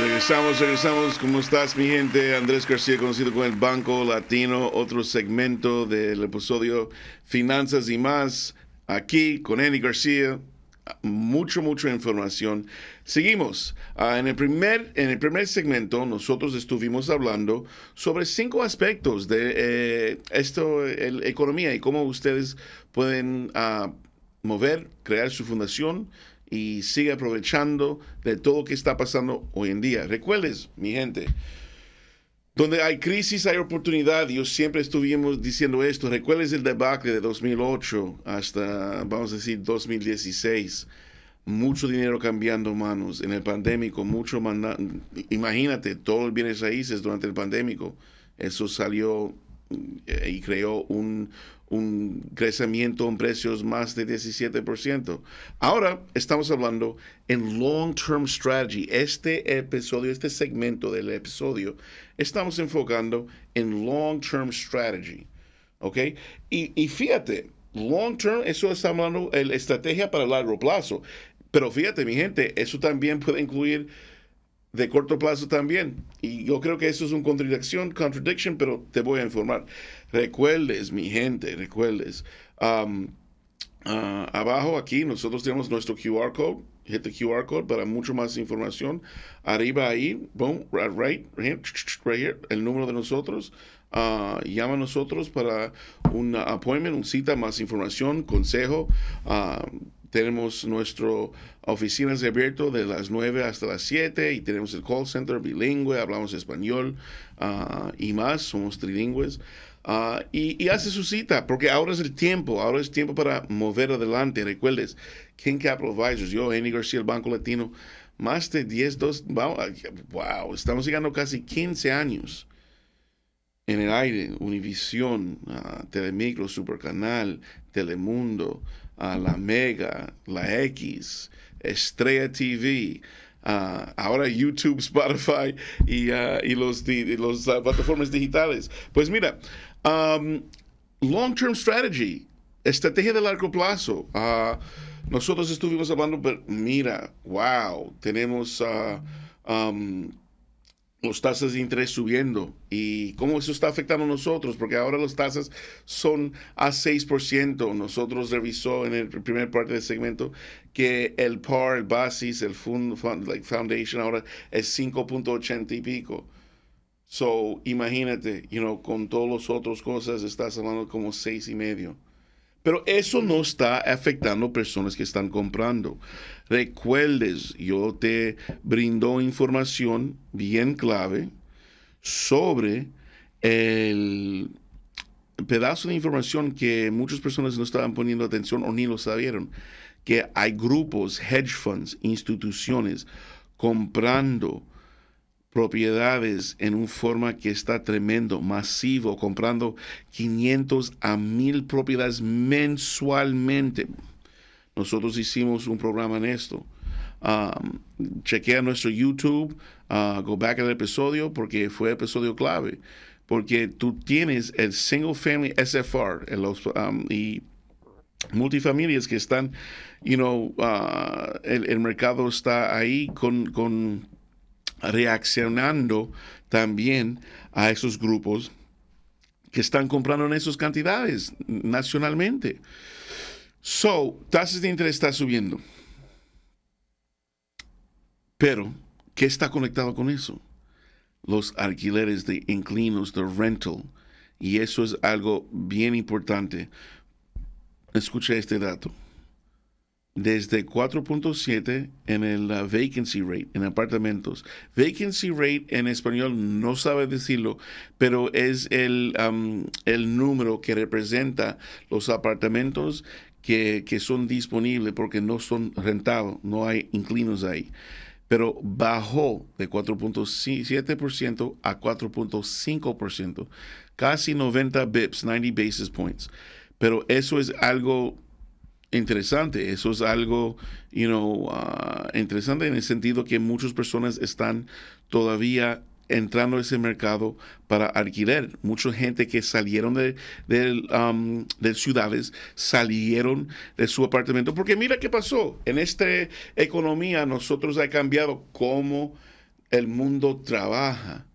Regresamos, regresamos. ¿Cómo estás, mi gente? Andrés García, conocido con el Banco Latino, otro segmento del episodio Finanzas y más, aquí con Andy García. Mucho, mucha información. Seguimos. Ah, en, el primer, en el primer segmento nosotros estuvimos hablando sobre cinco aspectos de eh, esto, economía y cómo ustedes pueden ah, mover, crear su fundación y sigue aprovechando de todo lo que está pasando hoy en día. Recuerdes, mi gente, donde hay crisis hay oportunidad. Yo siempre estuvimos diciendo esto. Recuerdes el debacle de 2008 hasta, vamos a decir, 2016. Mucho dinero cambiando manos en el pandémico, mucho Imagínate, todos los bienes raíces durante el pandémico. Eso salió eh, y creó un, un crecimiento en precios más de 17%. Ahora estamos hablando en long-term strategy. Este episodio, este segmento del episodio, estamos enfocando en long-term strategy. ¿Ok? Y, y fíjate, long-term, eso está hablando de estrategia para largo plazo. Pero fíjate, mi gente, eso también puede incluir de corto plazo también. Y yo creo que eso es una contradicción, contradiction, pero te voy a informar. Recuerdes, mi gente, recuerdes. Um, uh, abajo aquí nosotros tenemos nuestro QR code. Hit the QR code para mucho más información. Arriba ahí, boom, right, right, right here, el número de nosotros. Uh, llama a nosotros para un appointment, un cita, más información, consejo. Uh, tenemos nuestro oficinas abierto de las 9 hasta las 7 y tenemos el call center bilingüe, hablamos español ah, y más, somos trilingües. Ah, y, hace su cita, porque ahora es el tiempo, ahora es tiempo para mover adelante. Recuerdes, King Capital Advisors, yo, Henry García, el Banco Latino, más de 10, 2, wow, estamos llegando casi 15 años en el aire, Univisión, ah, Telemicro, Supercanal, Telemundo, la Mega, la X, Estrella TV, ahora YouTube, Spotify y, los, ah, plataformas digitales. Pues mira, um, long-term strategy, estrategia de largo plazo. Ah, nosotros estuvimos hablando, pero mira, wow, tenemos ah, um, los tasas de interés subiendo y cómo eso está afectando a nosotros, porque ahora las tasas son a 6%. Nosotros revisó en el primer parte del segmento que el PAR, el BASIS, el fund, like Foundation ahora es 5.80 y pico. So, imagínate, you know, con todos las otras cosas estás hablando como seis y medio. Pero eso no está afectando a personas que están comprando. Recuerdes, yo te brindo información bien clave sobre el pedazo de información que muchas personas no estaban poniendo atención o ni lo sabieron, que hay grupos, hedge funds, instituciones comprando propiedades en un forma que está tremendo, masivo, comprando 500 a 1000 propiedades mensualmente. Nosotros hicimos un programa en esto. Um, chequea nuestro YouTube, uh, go back al episodio porque fue episodio clave. Porque tú tienes el single family SFR um, y multifamilias que están, you know, uh, el, mercado está ahí con reaccionando también a esos grupos que están comprando en esas cantidades nacionalmente. So, tasas de interés está subiendo. Pero, ¿qué está conectado con eso? Los alquileres de inclinos, de rental. Y eso es algo bien importante. Escucha este dato desde 4.7 en el vacancy rate en apartamentos. Vacancy rate en español no sabe decirlo, pero es el, um, el número que representa los apartamentos que, son disponibles porque no son rentados, no hay inclinos ahí. Pero bajó de 4.7% a 4.5%, casi 90 bips, 90 basis points. Pero eso es algo interesante. Eso es algo, you know, ah, interesante en el sentido que muchas personas están todavía entrando a ese mercado para alquiler. Mucha gente que salieron de, de, ciudades, salieron de su apartamento. Porque mira qué pasó. En esta economía nosotros ha cambiado cómo el mundo trabaja.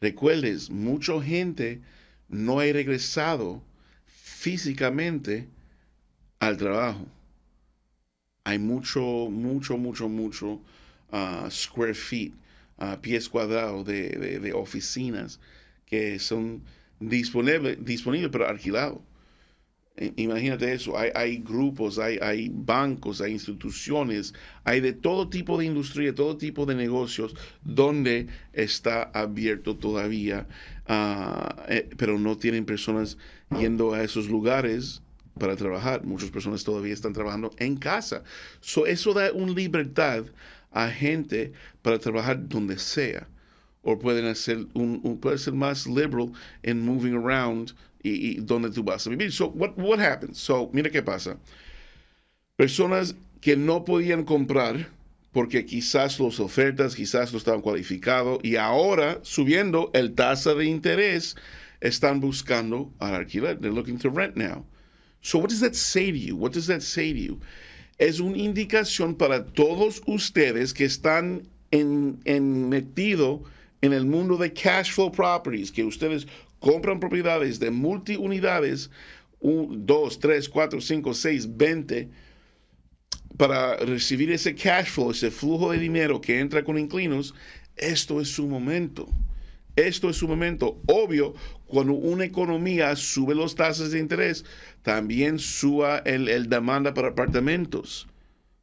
Recuerdes, mucha gente no ha regresado físicamente al trabajo. Hay mucho, mucho, mucho, mucho ah, square feet, ah, pies cuadrados de, oficinas que son disponibles, disponibles pero alquilados. Imagínate eso, hay, grupos, hay, hay, bancos, hay instituciones, hay de todo tipo de industria, todo tipo de negocios donde está abierto todavía, ah, eh, pero no tienen personas yendo a esos lugares para trabajar. Muchas personas todavía están trabajando en casa. eso da una libertad a gente para trabajar donde sea. O pueden hacer un, un ser más liberal en moving around y, donde tú vas a vivir. So, what, what mira qué pasa. Personas que no podían comprar porque quizás las ofertas, quizás no estaban cualificados y ahora subiendo el tasa de interés, están buscando al alquiler. They're looking to rent now. So what does that say to you? What does that say to you? Es una indicación para todos ustedes que están en, en metido en el mundo de cash flow properties, que ustedes compran propiedades de multiunidades, 2, 3, 4, 5, 6, 20, para recibir ese cash flow, ese flujo de dinero que entra con inclinos, esto es su momento. Esto es un momento obvio cuando una economía sube los tasas de interés, también suba el, demanda para apartamentos.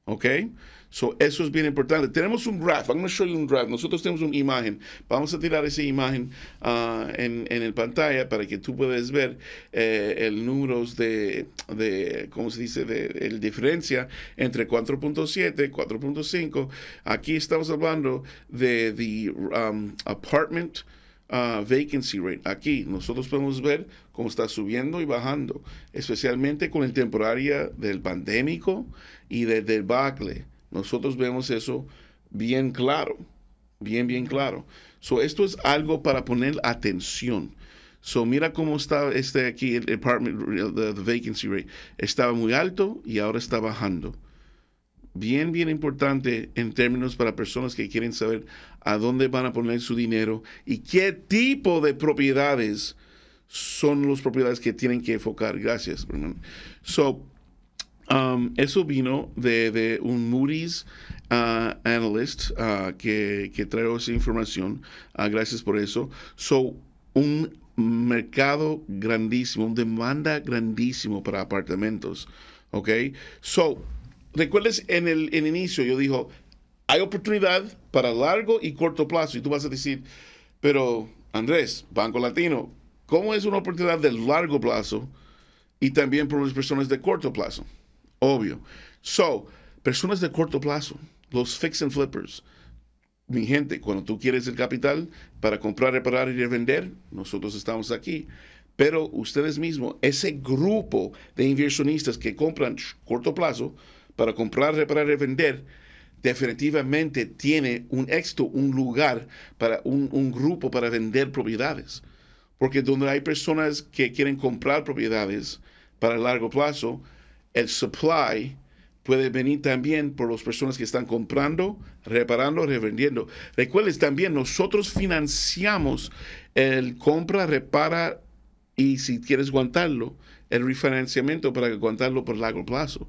¿Ok? So, eso es bien importante. Tenemos un graph. I'm going un graph. Nosotros tenemos una imagen. Vamos a tirar esa imagen ah, en, en el pantalla para que tú puedas ver eh, el número de, de, ¿cómo se dice?, de, el diferencia entre 4.7, 4.5. Aquí estamos hablando de the um, apartment vacancy rate. Aquí nosotros podemos ver cómo está subiendo y bajando, especialmente con el temporaria del pandémico y del debacle. Nosotros vemos eso bien claro, bien, bien claro. So, esto es algo para poner atención. So, mira cómo está este aquí, el apartment, the vacancy rate. Estaba muy alto y ahora está bajando bien, bien importante en términos para personas que quieren saber a dónde van a poner su dinero y qué tipo de propiedades son las propiedades que tienen que enfocar. Gracias, hermano. So, um, eso vino de, un Moody's uh, analyst uh, que, que trajo esa información. Uh, gracias por eso. So, un mercado grandísimo, una demanda grandísimo para apartamentos. Ok. So, recuerdes en el, inicio, yo dijo, hay oportunidad para largo y corto plazo. Y tú vas a decir, pero Andrés, Banco Latino, ¿cómo es una oportunidad de largo plazo y también para las personas de corto plazo? Obvio. So, personas de corto plazo, los fix and flippers. Mi gente, cuando tú quieres el capital para comprar, reparar y revender, nosotros estamos aquí. Pero ustedes mismos, ese grupo de inversionistas que compran corto plazo, para comprar, reparar revender, definitivamente tiene un éxito, un lugar para un, grupo para vender propiedades. Porque donde hay personas que quieren comprar propiedades para largo plazo, el supply puede venir también por las personas que están comprando, reparando, revendiendo. Recuerden también, nosotros financiamos el compra, repara y si quieres aguantarlo, el refinanciamiento para aguantarlo por largo plazo.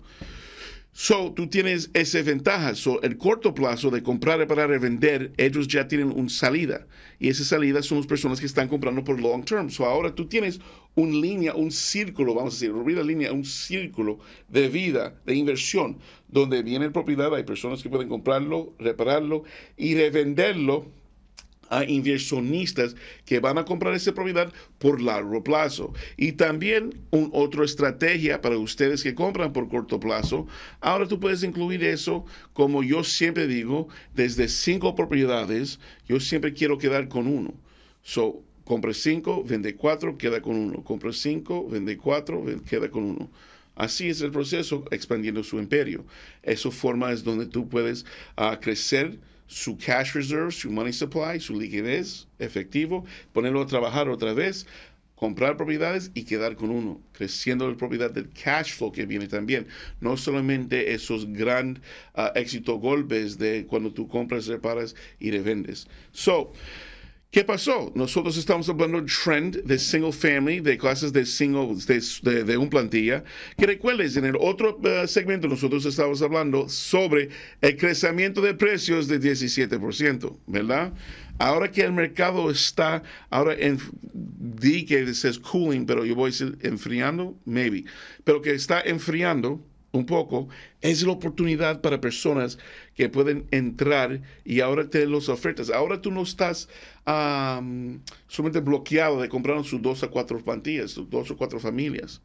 So, tú tienes esa ventaja. So, el corto plazo de comprar, reparar revender ellos ya tienen una salida. Y esa salida son las personas que están comprando por long term. So, ahora tú tienes una línea, un círculo, vamos a decir, una línea, un círculo de vida, de inversión, donde viene propiedad, hay personas que pueden comprarlo, repararlo y revenderlo a inversionistas que van a comprar esa propiedad por largo plazo. Y también un, otra estrategia para ustedes que compran por corto plazo. Ahora tú puedes incluir eso, como yo siempre digo, desde cinco propiedades, yo siempre quiero quedar con uno. So, compre cinco, vende cuatro, queda con uno. Compre cinco, vende cuatro, queda con uno. Así es el proceso expandiendo su imperio. Eso forma es donde tú puedes ah, crecer su cash reserves, su money supply, su liquidez, efectivo, ponerlo a trabajar otra vez, comprar propiedades y quedar con uno, creciendo la propiedad del cash flow que viene también. No solamente esos grandes ah, éxito golpes de cuando tú compras, reparas y revendes. So, ¿Qué pasó? Nosotros estamos hablando de trend de single family, de clases de single, de, un plantilla. Que recuerdes, en el otro eh, segmento nosotros estábamos hablando sobre el crecimiento de precios de 17%, ¿verdad? Ahora que el mercado está, ahora en, di que es cooling, pero yo voy a decir enfriando, maybe, pero que está enfriando, un poco, es la oportunidad para personas que pueden entrar y ahora te las ofertas. Ahora tú no estás solamente bloqueado de comprar sus dos a cuatro plantillas, sus dos o cuatro familias.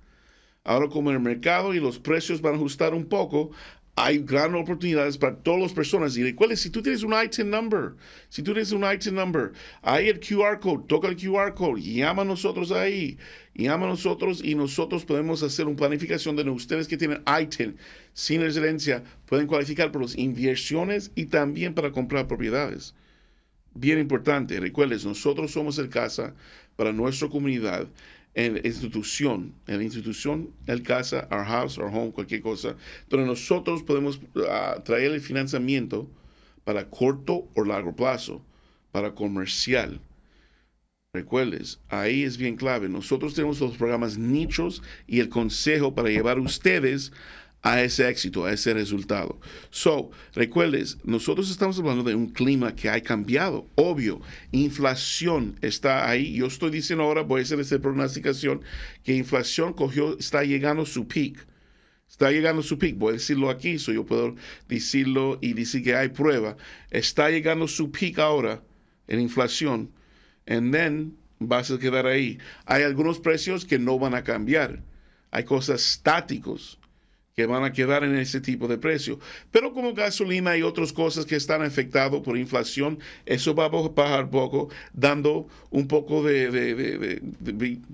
Ahora como el mercado y los precios van a ajustar un poco, hay grandes oportunidades para todas las personas. Y recuerden, si tú tienes un item number, si tú tienes un item number, hay el QR code, toca el QR code, llama a nosotros ahí, llama a nosotros y nosotros podemos hacer una planificación de ustedes que tienen item sin residencia, pueden cualificar por las inversiones y también para comprar propiedades. Bien importante, recuerden, nosotros somos el casa para nuestra comunidad en la institución, en la institución, el casa, our house, our home, cualquier cosa, donde nosotros podemos ah, traer el financiamiento para corto o largo plazo, para comercial. Recuerdes, ahí es bien clave. Nosotros tenemos los programas nichos y el consejo para llevar ustedes a ese éxito, a ese resultado. So, recuerdes, nosotros estamos hablando de un clima que ha cambiado, obvio, inflación está ahí. Yo estoy diciendo ahora, voy a hacer esa pronosticación, que inflación cogió, está llegando a su peak. Está llegando su peak, voy a decirlo aquí, so yo puedo decirlo y decir que hay prueba. Está llegando a su peak ahora en inflación, and then vas a quedar ahí. Hay algunos precios que no van a cambiar. Hay cosas estáticos que van a quedar en ese tipo de precio. Pero como gasolina y otras cosas que están afectadas por inflación, eso va a bajar poco, dando un poco de,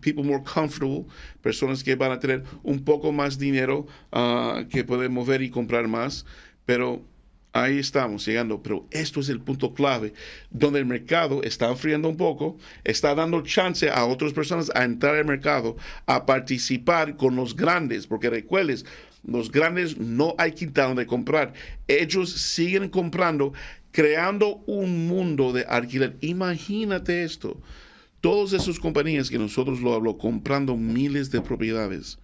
people more comfortable, personas que van a tener un poco más dinero ah, que pueden mover y comprar más. Pero Ahí estamos llegando, pero esto es el punto clave, donde el mercado está enfriando un poco, está dando chance a otras personas a entrar al mercado, a participar con los grandes, porque recuerdes, los grandes no hay quitado de comprar, ellos siguen comprando, creando un mundo de alquiler. Imagínate esto, todas esas compañías que nosotros lo hablo comprando miles de propiedades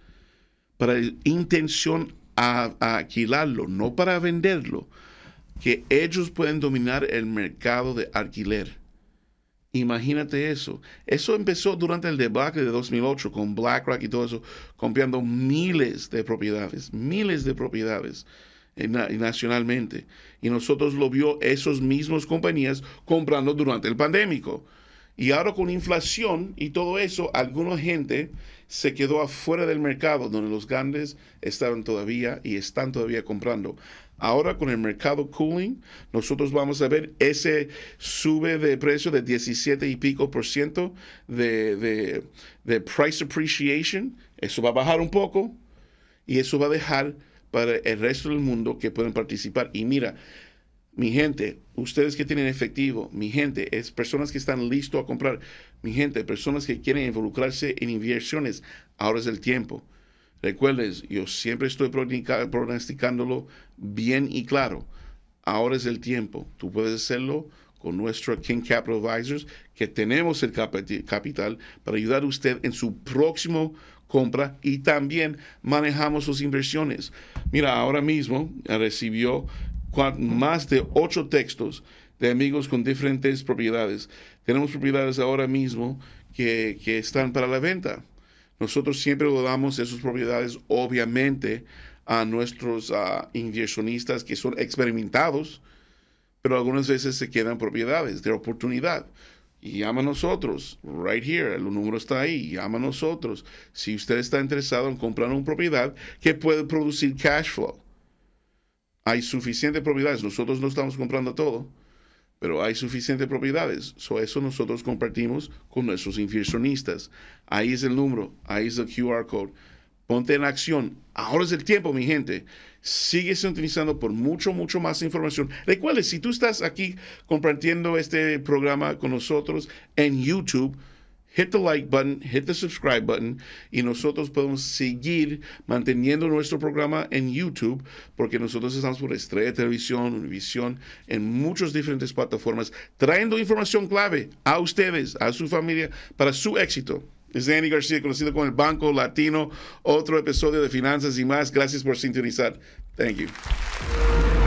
para intención de a alquilarlo, no para venderlo que ellos pueden dominar el mercado de alquiler. Imagínate eso. Eso empezó durante el debate de 2008 con BlackRock y todo eso, comprando miles de propiedades, miles de propiedades eh, nacionalmente. Y nosotros lo vio esos mismos compañías comprando durante el pandémico. Y ahora con inflación y todo eso, alguna gente se quedó afuera del mercado donde los grandes estaban todavía y están todavía comprando. Ahora con el mercado cooling, nosotros vamos a ver ese sube de precio de 17 y pico por ciento de, de, de price appreciation. Eso va a bajar un poco y eso va a dejar para el resto del mundo que pueden participar. Y mira, mi gente, ustedes que tienen efectivo, mi gente, es personas que están listos a comprar, mi gente, personas que quieren involucrarse en inversiones, ahora es el tiempo. Recuerdes, yo siempre estoy pronosticándolo bien y claro. Ahora es el tiempo. Tú puedes hacerlo con nuestro King Capital Advisors, que tenemos el capital para ayudar a usted en su próximo compra y también manejamos sus inversiones. Mira, ahora mismo eh, recibió más de ocho textos de amigos con diferentes propiedades. Tenemos propiedades ahora mismo que están para la venta. Nosotros siempre lo damos esas propiedades, obviamente, a nuestros ah, inversionistas que son experimentados, pero algunas veces se quedan propiedades de oportunidad. Y llama a nosotros, right here, el número está ahí, llama a nosotros. Si usted está interesado en comprar una propiedad que puede producir cash flow, hay suficientes propiedades, nosotros no estamos comprando todo, pero hay suficientes propiedades. eso nosotros compartimos con nuestros inversionistas. Ahí es el número, ahí es el QR code. Ponte en acción. Ahora es el tiempo, mi gente. Sigue utilizando por mucho, mucho más información. Recuerde, si tú estás aquí compartiendo este programa con nosotros en YouTube, hit the like button, hit the subscribe button y nosotros podemos seguir manteniendo nuestro programa en YouTube porque nosotros estamos por Estrella Televisión, Univisión, en muchas diferentes plataformas trayendo información clave a ustedes, a su familia, para su éxito. Es Danny García, conocido como el Banco Latino. Otro episodio de Finanzas y más. Gracias por sintonizar. Thank you.